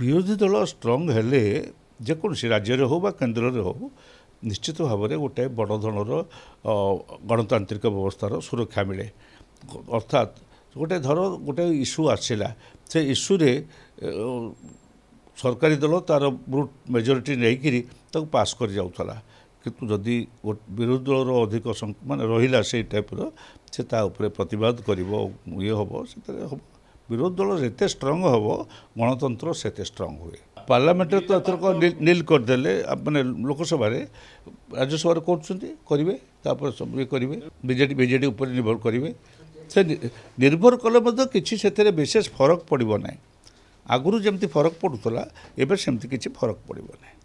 ବିରୋଧୀ ଦଳ ଷ୍ଟ୍ରଙ୍ଗ୍ ହେଲେ ଯେକୌଣସି ରାଜ୍ୟରେ ହେଉ ବା କେନ୍ଦ୍ରରେ ହେଉ ନିଶ୍ଚିତ ଭାବରେ ଗୋଟେ ବଡ଼ ଧରଣର ଗଣତାନ୍ତ୍ରିକ ବ୍ୟବସ୍ଥାର ସୁରକ୍ଷା ମିଳେ ଅର୍ଥାତ୍ ଗୋଟେ ଧର ଗୋଟେ ଇସ୍ୟୁ ଆସିଲା ସେ ଇସ୍ୟୁରେ ସରକାରୀ ଦଳ ତା'ର ବ୍ରୁଟ୍ ମେଜରିଟି ନେଇକିରି ତାକୁ ପାସ୍ କରିଯାଉଥିଲା କିନ୍ତୁ ଯଦି ବିରୋଧୀ ଦଳର ଅଧିକ ମାନେ ରହିଲା ସେଇ ଟାଇପ୍ର ସେ ତା ଉପରେ ପ୍ରତିବାଦ କରିବ ଇଏ ହେବ ସେଥିରେ ହେବ ବିରୋଧୀ ଦଳ ଯେତେ ଷ୍ଟ୍ରଙ୍ଗ ହେବ ଗଣତନ୍ତ୍ର ସେତେ ଷ୍ଟ୍ରଙ୍ଗ ହୁଏ ପାର୍ଲାମେଣ୍ଟରେ ତ ଏଥରକ ନିଲ୍ କରିଦେଲେ ମାନେ ଲୋକସଭାରେ ରାଜ୍ୟସଭାରେ କରୁଛନ୍ତି କରିବେ ତାପରେ ଇଏ କରିବେ ବିଜେଡ଼ି ବିଜେଡ଼ି ଉପରେ ନିର୍ଭର କରିବେ ସେ ନିର୍ଭର କଲେ ମଧ୍ୟ କିଛି ସେଥିରେ ବିଶେଷ ଫରକ ପଡ଼ିବ ନାହିଁ ଆଗରୁ ଯେମିତି ଫରକ ପଡ଼ୁଥିଲା ଏବେ ସେମିତି କିଛି ଫରକ ପଡ଼ିବ ନାହିଁ